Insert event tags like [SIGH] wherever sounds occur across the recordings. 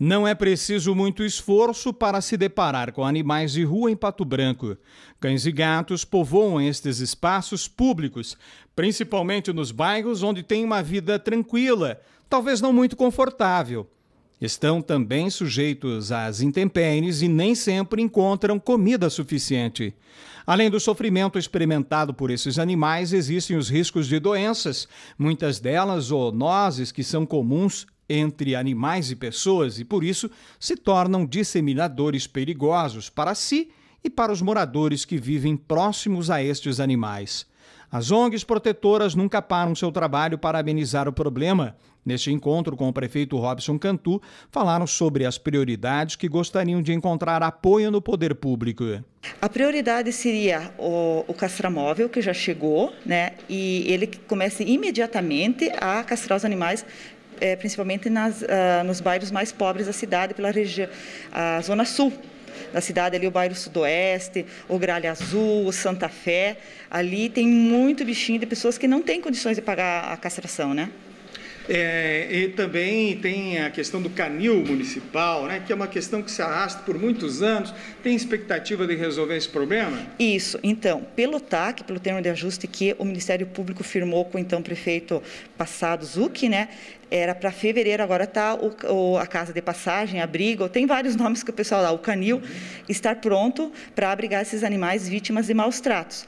Não é preciso muito esforço para se deparar com animais de rua em Pato Branco. Cães e gatos povoam estes espaços públicos, principalmente nos bairros onde têm uma vida tranquila, talvez não muito confortável. Estão também sujeitos às intempéries e nem sempre encontram comida suficiente. Além do sofrimento experimentado por esses animais, existem os riscos de doenças, muitas delas zoonoses que são comuns entre animais e pessoas e, por isso, se tornam disseminadores perigosos para si e para os moradores que vivem próximos a estes animais. As ONGs protetoras nunca param seu trabalho para amenizar o problema. Neste encontro com o prefeito Robson Cantu, falaram sobre as prioridades que gostariam de encontrar apoio no poder público. A prioridade seria o, o castramóvel, que já chegou, né, e ele comece imediatamente a castrar os animais é, principalmente nas, ah, nos bairros mais pobres da cidade, pela região, a Zona Sul da cidade, ali o bairro Sudoeste, o Gralha Azul, o Santa Fé. Ali tem muito bichinho de pessoas que não têm condições de pagar a castração, né? É, e também tem a questão do canil municipal, né, que é uma questão que se arrasta por muitos anos. Tem expectativa de resolver esse problema? Isso. Então, pelo TAC, pelo termo de ajuste que o Ministério Público firmou com o então prefeito passado, Zucchi, né, era para fevereiro, agora está a casa de passagem, abrigo, tem vários [LAUGHS] nomes que o pessoal lá, o canil, uhum. estar pronto para abrigar esses animais vítimas de maus tratos.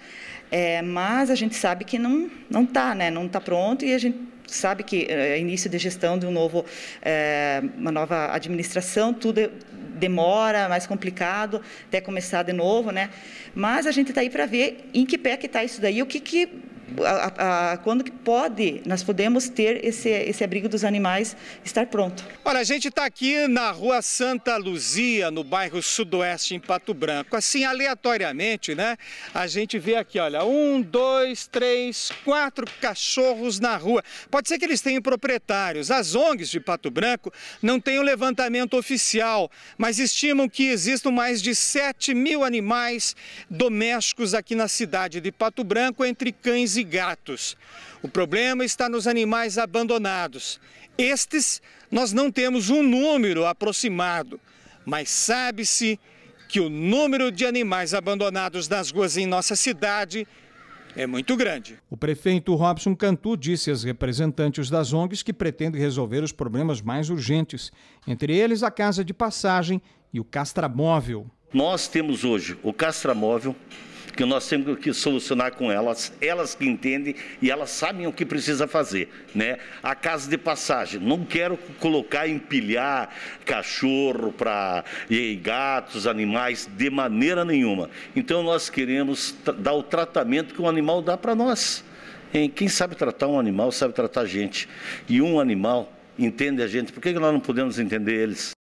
É, mas a gente sabe que não não está, né? Não está pronto e a gente sabe que é, é início de gestão de um novo, é, uma nova administração, tudo demora, mais complicado, até começar de novo, né? Mas a gente está aí para ver em que pé que está isso daí, o que, que a, a, quando que pode, nós podemos ter esse, esse abrigo dos animais estar pronto. Olha, a gente está aqui na Rua Santa Luzia, no bairro Sudoeste, em Pato Branco. Assim, aleatoriamente, né? A gente vê aqui, olha, um, dois, três, quatro cachorros na rua. Pode ser que eles tenham proprietários. As ONGs de Pato Branco não têm um levantamento oficial, mas estimam que existam mais de 7 mil animais domésticos aqui na cidade de Pato Branco, entre cães e e gatos. O problema está nos animais abandonados. Estes nós não temos um número aproximado, mas sabe-se que o número de animais abandonados nas ruas em nossa cidade é muito grande. O prefeito Robson Cantu disse aos representantes das ONGs que pretende resolver os problemas mais urgentes, entre eles a casa de passagem e o castramóvel. Nós temos hoje o castramóvel, que nós temos que solucionar com elas, elas que entendem e elas sabem o que precisa fazer. Né? A casa de passagem, não quero colocar, empilhar cachorro para gatos, animais, de maneira nenhuma. Então nós queremos dar o tratamento que o animal dá para nós. Hein? Quem sabe tratar um animal sabe tratar a gente. E um animal entende a gente. Por que nós não podemos entender eles?